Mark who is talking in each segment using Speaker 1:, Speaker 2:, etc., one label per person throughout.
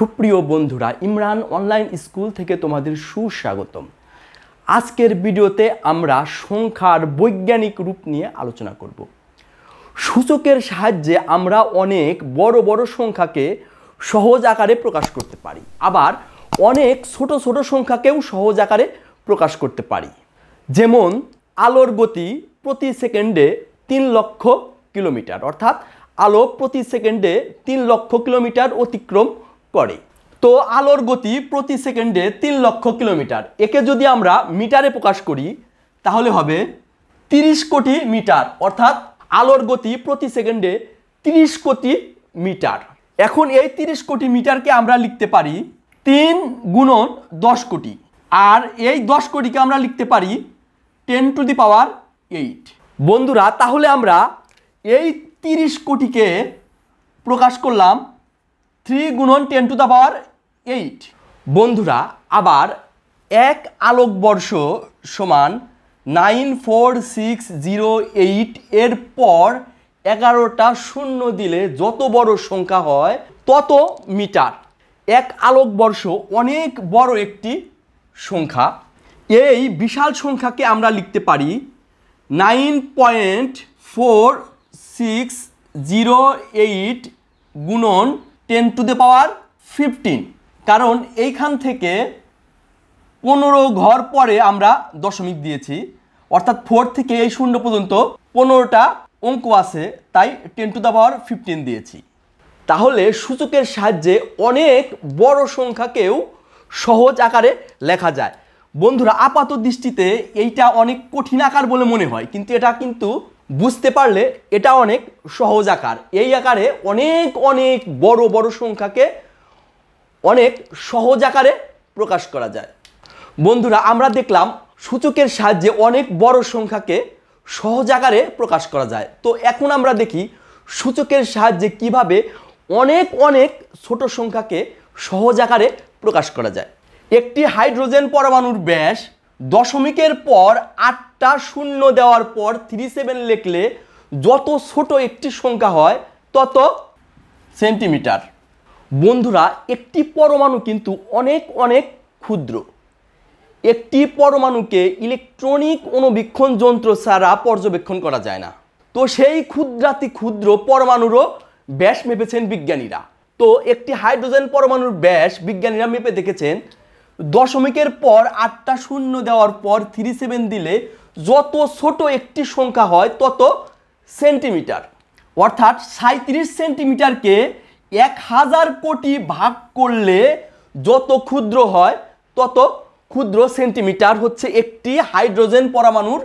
Speaker 1: সুপ্রিয় বন্ধুরা Imran online school থেকে তোমাদের সুস্বাগতম আজকের ভিডিওতে আমরা সংখ্যার বৈজ্ঞানিক রূপ নিয়ে আলোচনা করব সূচকের সাহায্যে আমরা অনেক বড় বড় সংখ্যাকে সহজ আকারে প্রকাশ করতে পারি আবার অনেক ছোট ছোট সংখ্যাকেও সহজ আকারে প্রকাশ করতে পারি যেমন আলোর গতি প্রতি সেকেন্ডে তিন লক্ষ কিলোমিটার অর্থাৎ আলো প্রতি সেকেন্ডে তিন লক্ষ কিলোমিটার অতিক্রম করে তো আলোর গতি প্রতি সেকেন্ডে তিন লক্ষ কিলোমিটার একে যদি আমরা মিটারে প্রকাশ করি তাহলে হবে ৩০ কোটি মিটার অর্থাৎ আলোর গতি প্রতি সেকেন্ডে ৩০ কোটি মিটার এখন এই ৩০ কোটি মিটারকে আমরা লিখতে পারি তিন গুণন দশ কোটি আর এই দশ কোটিকে আমরা লিখতে পারি ten to the power eight বন্ধুরা তাহলে আমরা এই ৩০ কোটিকে প্রকাশ করলাম থ্রি গুণন ten to the power eight বন্ধুরা আবার এক আলোকবর্ষ সমান nine four six zero eight এর পর এগারোটা শূন্য দিলে যত বড় সংখ্যা হয় তত মিটার এক আলোকবর্ষ অনেক বড় একটি সংখ্যা এই বিশাল সংখ্যাকে আমরা লিখতে পারি nine point four six zero eight গুণন ten to the power fifteen কারণ এইখান থেকে পনেরো ঘর পরে আমরা দশমিক দিয়েছি অর্থাৎ ফোর থেকে এই শূন্য পর্যন্ত পনেরোটা অঙ্ক আছে তাই ten to the power fifteen দিয়েছি তাহলে সূচকের সাহায্যে অনেক বড় সংখ্যাকেও সহজ আকারে লেখা যায় বন্ধুরা আপাত দৃষ্টিতে এইটা অনেক কঠিন আকার বলে মনে হয় কিন্তু এটা কিন্তু বুঝতে পারলে এটা অনেক সহজ আকার এই আকারে অনেক অনেক বড় বড় সংখ্যাকে অনেক সহজ আকারে প্রকাশ করা যায় বন্ধুরা আমরা দেখলাম সূচকের সাহায্যে অনেক বড় সংখ্যাকে সহজ আকারে প্রকাশ করা যায় তো এখন আমরা দেখি সূচকের সাহায্যে কিভাবে অনেক অনেক ছোট সংখ্যাকে সহজ আকারে প্রকাশ করা যায় একটি হাইড্রোজেন পরমাণুর ব্যাস দশমিকের পর আট একটা শূন্য দেওয়ার পর থ্রি সেভেন লিখলে যত ছোট একটি সংখ্যা হয় তত সেন্টিমিটার বন্ধুরা একটি পরমাণু কিন্তু অনেক অনেক ক্ষুদ্র একটি পরমাণুকে ইলেকট্রনিক অনুবীক্ষণ যন্ত্র ছাড়া পর্যবেক্ষণ করা যায় না তো সেই ক্ষুদ্রাতি ক্ষুদ্র পরমাণুরও ব্যাস মেপেছেন বিজ্ঞানীরা তো একটি হাইড্রোজেন পরমাণুর ব্যাস বিজ্ঞানীরা মেপে দেখেছেন দশমিকের পর আটটা শূন্য দেওয়ার পর থ্রি সেভেন দিলে যত ছোট একটি সংখ্যা হয় তত সেন্টিমিটার অর্থাৎ সাঁত্রিশ সেন্টিমিটারকে এক হাজার কোটি ভাগ করলে যত ক্ষুদ্র হয় তত ক্ষুদ্র সেন্টিমিটার হচ্ছে একটি হাইড্রোজেন পরমাণুর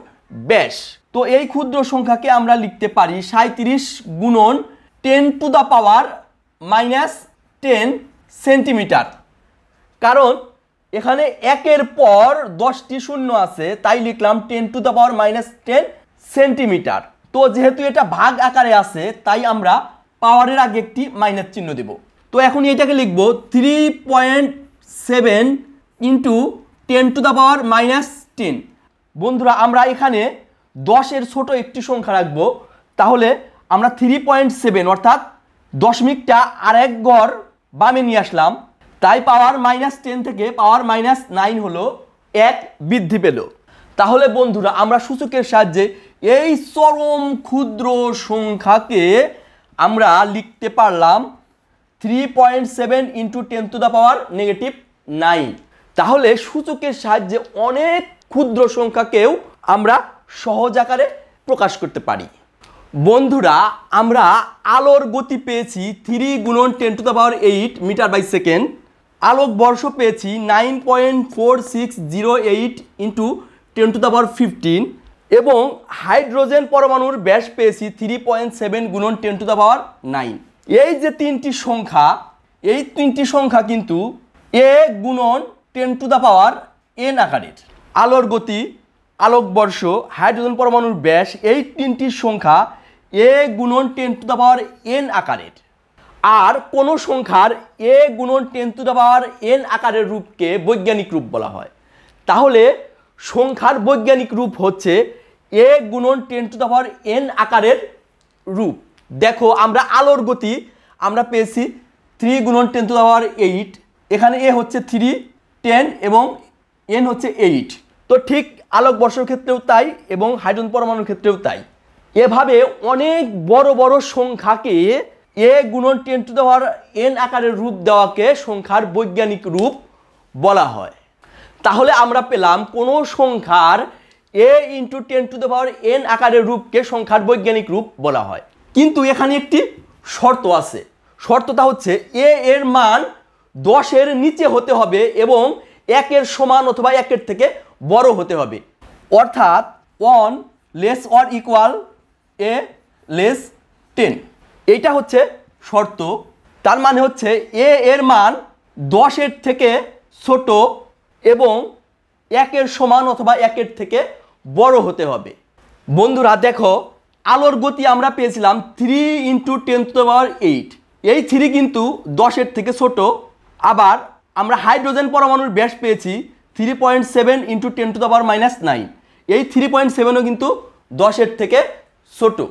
Speaker 1: ব্যাস তো এই ক্ষুদ্র সংখ্যাকে আমরা লিখতে পারি সাঁত্রিশ গুণন ten to the power minus ten centimetre কারণ এখানে একের পর দশটি শূন্য আছে তাই লিখলাম ten to the power minus ten centimetre তো যেহেতু এটা ভাগ আকারে আছে তাই আমরা পাওয়ারের আগে একটি মাইনাস চিহ্ন দেব তো এখন এটাকে লিখব three point seven into ten to the power minus ten বন্ধুরা আমরা এখানে দশের ছোট একটি সংখ্যা রাখব তাহলে আমরা থ্রি পয়েন্ট সেভেন অর্থাৎ দশমিকটা আরেক গড় বামে নিয়ে আসলাম তাই পাওয়ার মাইনাস টেন থেকে পাওয়ার মাইনাস নাইন হলো এক বৃদ্ধি পেল তাহলে বন্ধুরা আমরা সূচকের সাহায্যে এই চরম ক্ষুদ্র সংখ্যাকে আমরা লিখতে পারলাম three point seven into ten to the power negative nine তাহলে সূচকের সাহায্যে অনেক ক্ষুদ্র সংখ্যাকেও আমরা সহজ আকারে প্রকাশ করতে পারি বন্ধুরা আমরা আলোর গতি পেয়েছি থ্রি গুণন ten to the power eight metre by second আলোকবর্ষ পেয়েছি nine point four six zero eight into ten to the power fifteen এবং হাইড্রোজেন পরমাণুর ব্যাস পেয়েছি থ্রি পয়েন্ট সেভেন গুণন ten to the power nine এই যে তিনটি সংখ্যা এই তিনটি সংখ্যা কিন্তু এ গুণন ten to the power N আকারের আলোর গতি আলোকবর্ষ হাইড্রোজেন পরমাণুর ব্যাস এই তিনটি সংখ্যা এ গুণন ten to the power N আকারের আর কোনো সংখ্যার এ গুণন ten to the power N আকারের রূপকে বৈজ্ঞানিক রূপ বলা হয় তাহলে সংখ্যার বৈজ্ঞানিক রূপ হচ্ছে এ গুণন ten to the power N আকারের রূপ দেখো আমরা আলোর গতি আমরা পেয়েছি থ্রি গুণন ten to the power eight এখানে এ হচ্ছে থ্রি টেন এবং এন হচ্ছে এইট তো ঠিক আলোক বর্ষের ক্ষেত্রেও তাই এবং হাইড্রোজেন পরমাণুর ক্ষেত্রেও তাই এভাবে অনেক বড় বড় সংখ্যাকে এ গুণন টেন টু দেওয়ার এন আকারের রূপ দেওয়াকে সংখ্যার বৈজ্ঞানিক রূপ বলা হয় তাহলে আমরা পেলাম কোনো সংখ্যার এ ইন্টু টেন টু দেওয়ার এন আকারের রূপকে সংখ্যার বৈজ্ঞানিক রূপ বলা হয় কিন্তু এখানে একটি শর্ত আছে শর্তটা হচ্ছে এ এর মান দশের নিচে হতে হবে এবং একের সমান অথবা একের থেকে বড় হতে হবে অর্থাৎ one less or equal a less ten এইটা হচ্ছে শর্ত তার মানে হচ্ছে এ এর মান দশের থেকে ছোট এবং একের সমান অথবা একের থেকে বড় হতে হবে বন্ধুরা দেখো আলোর গতি আমরা পেয়েছিলাম three into ten to power eight এই থ্রি কিন্তু দশের থেকে ছোট আবার আমরা হাইড্রোজেন পরমাণুর ব্যাস পেয়েছি three point seven into ten to power minus nine এই থ্রি পয়েন্ট সেভেনও কিন্তু দশের থেকে ছোটো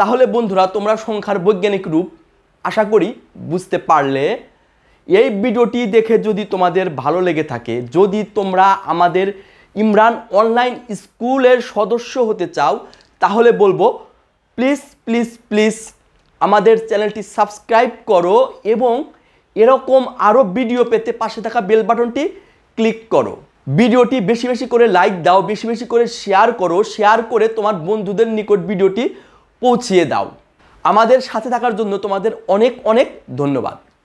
Speaker 1: তাহলে বন্ধুরা তোমরা সংখ্যার বৈজ্ঞানিক রূপ আশা করি বুঝতে পারলে এই ভিডিওটি দেখে যদি তোমাদের ভালো লেগে থাকে যদি তোমরা আমাদের ইমরান অনলাইন স্কুলের সদস্য হতে চাও তাহলে বলবো প্লিজ প্লিজ প্লিজ আমাদের চ্যানেলটি সাবস্ক্রাইব করো এবং এরকম আরও ভিডিও পেতে পাশে থাকা বেল বাটনটি ক্লিক করো ভিডিওটি বেশি বেশি করে লাইক দাও বেশি বেশি করে শেয়ার করো শেয়ার করে তোমার বন্ধুদের নিকট ভিডিওটি পৌঁছিয়ে দাও আমাদের সাথে থাকার জন্য তোমাদের অনেক অনেক ধন্যবাদ